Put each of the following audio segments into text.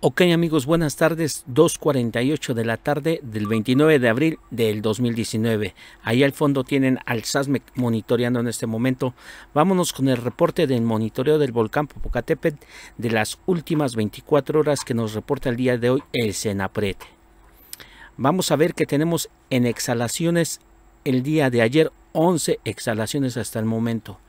Ok amigos, buenas tardes, 2.48 de la tarde del 29 de abril del 2019. Ahí al fondo tienen al SASMEC monitoreando en este momento. Vámonos con el reporte del monitoreo del volcán Popocatépetl de las últimas 24 horas que nos reporta el día de hoy el Senaprete. Vamos a ver que tenemos en exhalaciones el día de ayer 11 exhalaciones hasta el momento.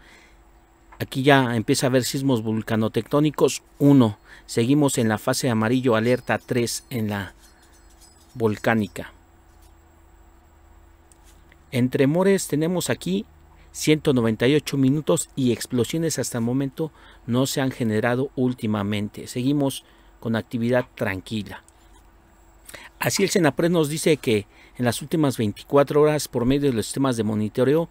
Aquí ya empieza a haber sismos vulcanotectónicos 1. Seguimos en la fase amarillo alerta 3 en la volcánica. En tremores tenemos aquí 198 minutos y explosiones hasta el momento no se han generado últimamente. Seguimos con actividad tranquila. Así el Senapred nos dice que en las últimas 24 horas por medio de los sistemas de monitoreo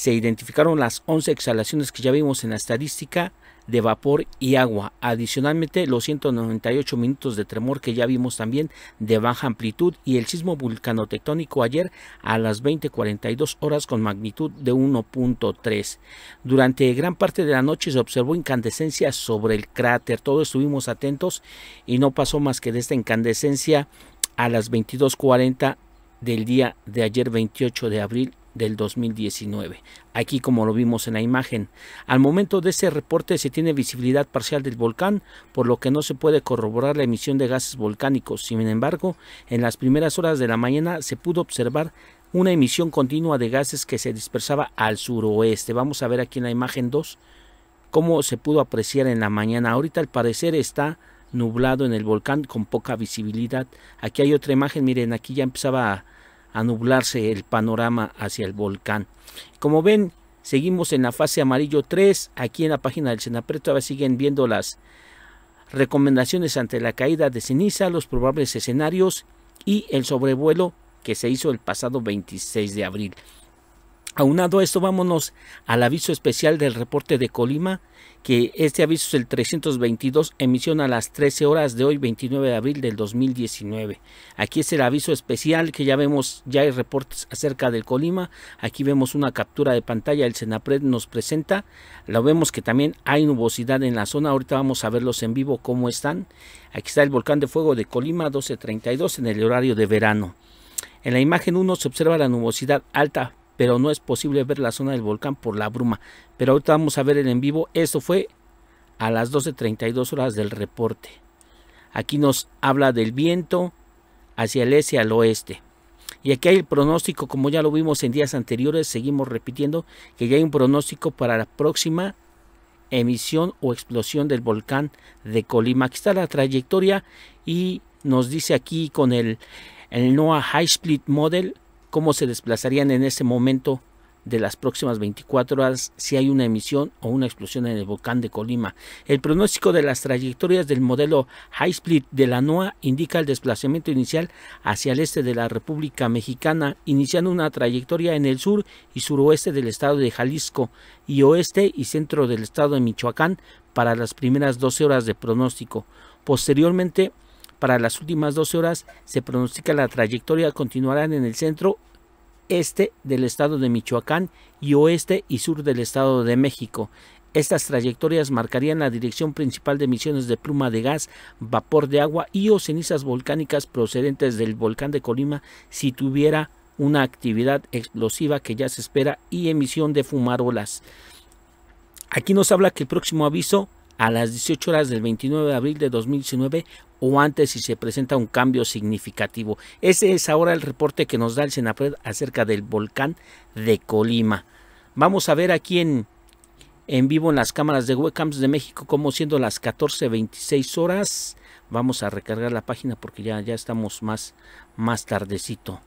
se identificaron las 11 exhalaciones que ya vimos en la estadística de vapor y agua. Adicionalmente, los 198 minutos de tremor que ya vimos también de baja amplitud y el sismo vulcanotectónico ayer a las 20:42 horas con magnitud de 1.3. Durante gran parte de la noche se observó incandescencia sobre el cráter. Todos estuvimos atentos y no pasó más que de esta incandescencia a las 22:40 del día de ayer 28 de abril del 2019. Aquí, como lo vimos en la imagen, al momento de este reporte se tiene visibilidad parcial del volcán, por lo que no se puede corroborar la emisión de gases volcánicos. Sin embargo, en las primeras horas de la mañana se pudo observar una emisión continua de gases que se dispersaba al suroeste. Vamos a ver aquí en la imagen 2 cómo se pudo apreciar en la mañana. Ahorita al parecer está nublado en el volcán con poca visibilidad. Aquí hay otra imagen, miren, aquí ya empezaba a a nublarse el panorama hacia el volcán. Como ven, seguimos en la fase amarillo 3, aquí en la página del Senapret todavía siguen viendo las recomendaciones ante la caída de ceniza, los probables escenarios y el sobrevuelo que se hizo el pasado 26 de abril. Aunado a esto, vámonos al aviso especial del reporte de Colima, que este aviso es el 322, emisión a las 13 horas de hoy, 29 de abril del 2019. Aquí es el aviso especial que ya vemos, ya hay reportes acerca del Colima. Aquí vemos una captura de pantalla, el CENAPRED nos presenta. Lo vemos que también hay nubosidad en la zona, ahorita vamos a verlos en vivo cómo están. Aquí está el volcán de fuego de Colima, 1232, en el horario de verano. En la imagen 1 se observa la nubosidad alta pero no es posible ver la zona del volcán por la bruma. Pero ahorita vamos a ver en vivo. Esto fue a las 12.32 horas del reporte. Aquí nos habla del viento hacia el este y al oeste. Y aquí hay el pronóstico, como ya lo vimos en días anteriores, seguimos repitiendo que ya hay un pronóstico para la próxima emisión o explosión del volcán de Colima. Aquí está la trayectoria y nos dice aquí con el, el NOAA High Split Model cómo se desplazarían en ese momento de las próximas 24 horas si hay una emisión o una explosión en el volcán de Colima. El pronóstico de las trayectorias del modelo High Split de la NOAA indica el desplazamiento inicial hacia el este de la República Mexicana, iniciando una trayectoria en el sur y suroeste del estado de Jalisco y oeste y centro del estado de Michoacán para las primeras 12 horas de pronóstico. Posteriormente, para las últimas 12 horas se pronostica la trayectoria continuarán en el centro este del estado de Michoacán y oeste y sur del estado de México. Estas trayectorias marcarían la dirección principal de emisiones de pluma de gas, vapor de agua y o cenizas volcánicas procedentes del volcán de Colima si tuviera una actividad explosiva que ya se espera y emisión de fumarolas. Aquí nos habla que el próximo aviso a las 18 horas del 29 de abril de 2019 o antes si se presenta un cambio significativo. Ese es ahora el reporte que nos da el Senapred acerca del volcán de Colima. Vamos a ver aquí en, en vivo en las cámaras de webcams de México como siendo las 14.26 horas. Vamos a recargar la página porque ya, ya estamos más, más tardecito.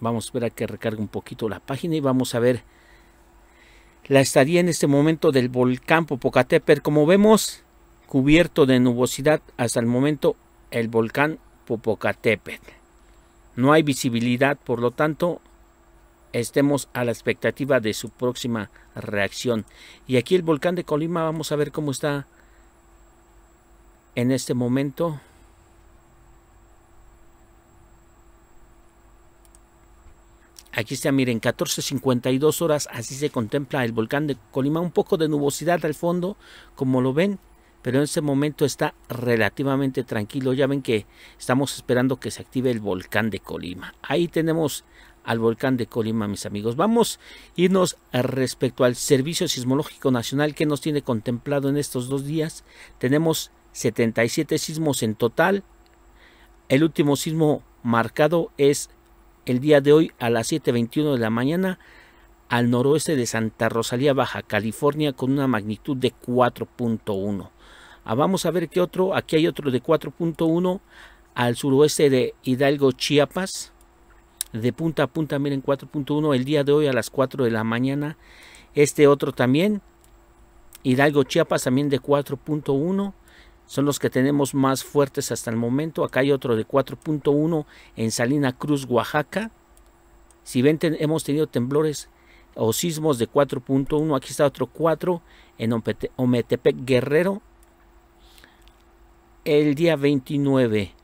Vamos a ver a que recargue un poquito la página y vamos a ver la estaría en este momento del volcán Popocatépetl. Como vemos, cubierto de nubosidad hasta el momento el volcán Popocatépetl. No hay visibilidad, por lo tanto, estemos a la expectativa de su próxima reacción. Y aquí el volcán de Colima, vamos a ver cómo está en este momento. Aquí está, miren, 14.52 horas, así se contempla el volcán de Colima, un poco de nubosidad al fondo, como lo ven, pero en ese momento está relativamente tranquilo, ya ven que estamos esperando que se active el volcán de Colima. Ahí tenemos al volcán de Colima, mis amigos. Vamos a irnos respecto al Servicio Sismológico Nacional que nos tiene contemplado en estos dos días. Tenemos 77 sismos en total. El último sismo marcado es el día de hoy a las 7.21 de la mañana al noroeste de Santa Rosalía, Baja California, con una magnitud de 4.1. Ah, vamos a ver qué otro, aquí hay otro de 4.1 al suroeste de Hidalgo, Chiapas, de punta a punta, miren 4.1 el día de hoy a las 4 de la mañana. Este otro también, Hidalgo, Chiapas, también de 4.1 son los que tenemos más fuertes hasta el momento. Acá hay otro de 4.1 en Salina Cruz, Oaxaca. Si ven, hemos tenido temblores o sismos de 4.1. Aquí está otro 4 en Ometepec, Guerrero. El día 29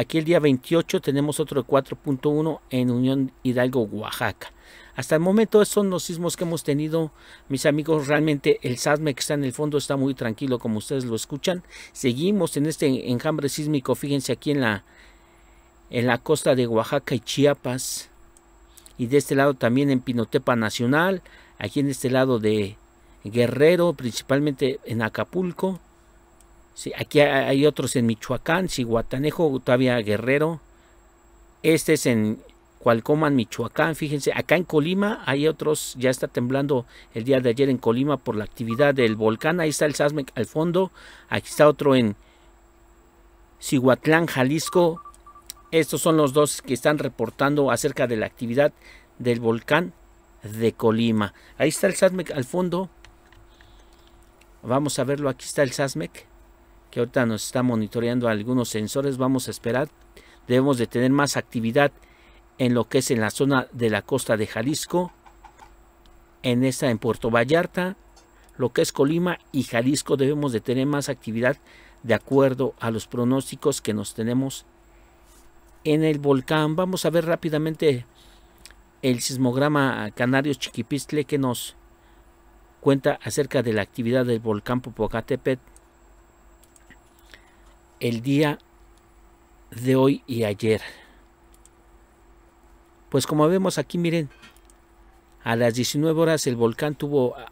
Aquí el día 28 tenemos otro de 4.1 en Unión Hidalgo, Oaxaca. Hasta el momento esos son los sismos que hemos tenido, mis amigos. Realmente el SASME que está en el fondo está muy tranquilo como ustedes lo escuchan. Seguimos en este enjambre sísmico, fíjense aquí en la, en la costa de Oaxaca y Chiapas. Y de este lado también en Pinotepa Nacional, aquí en este lado de Guerrero, principalmente en Acapulco aquí hay otros en Michoacán, Cihuatanejo, todavía Guerrero. Este es en Cualcoman, Michoacán. Fíjense, acá en Colima hay otros, ya está temblando el día de ayer en Colima por la actividad del volcán. Ahí está el Sasmec al fondo. Aquí está otro en Cihuatlán, Jalisco. Estos son los dos que están reportando acerca de la actividad del volcán de Colima. Ahí está el Sasmec al fondo. Vamos a verlo. Aquí está el Sasmec que ahorita nos está monitoreando algunos sensores, vamos a esperar. Debemos de tener más actividad en lo que es en la zona de la costa de Jalisco, en esta en Puerto Vallarta, lo que es Colima y Jalisco debemos de tener más actividad de acuerdo a los pronósticos que nos tenemos en el volcán. Vamos a ver rápidamente el sismograma Canarios Chiquipistle que nos cuenta acerca de la actividad del volcán Popocatépetl el día de hoy y ayer. Pues como vemos aquí, miren, a las 19 horas el volcán tuvo ah,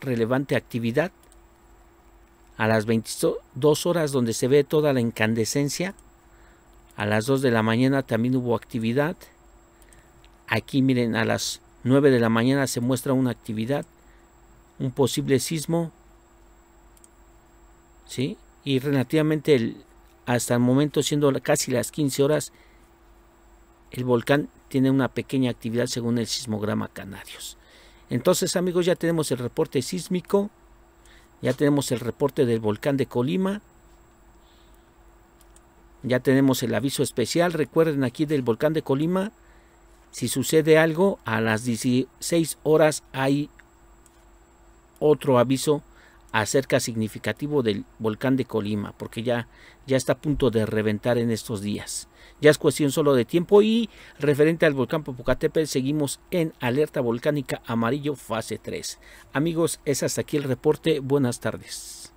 relevante actividad. A las 22 horas donde se ve toda la incandescencia. A las 2 de la mañana también hubo actividad. Aquí miren, a las 9 de la mañana se muestra una actividad. Un posible sismo. ¿Sí? Y relativamente el, hasta el momento, siendo casi las 15 horas, el volcán tiene una pequeña actividad según el sismograma Canarios. Entonces, amigos, ya tenemos el reporte sísmico, ya tenemos el reporte del volcán de Colima, ya tenemos el aviso especial. Recuerden aquí del volcán de Colima, si sucede algo, a las 16 horas hay otro aviso acerca significativo del volcán de Colima, porque ya, ya está a punto de reventar en estos días. Ya es cuestión solo de tiempo y referente al volcán Popocatépetl seguimos en alerta volcánica amarillo fase 3. Amigos, es hasta aquí el reporte. Buenas tardes.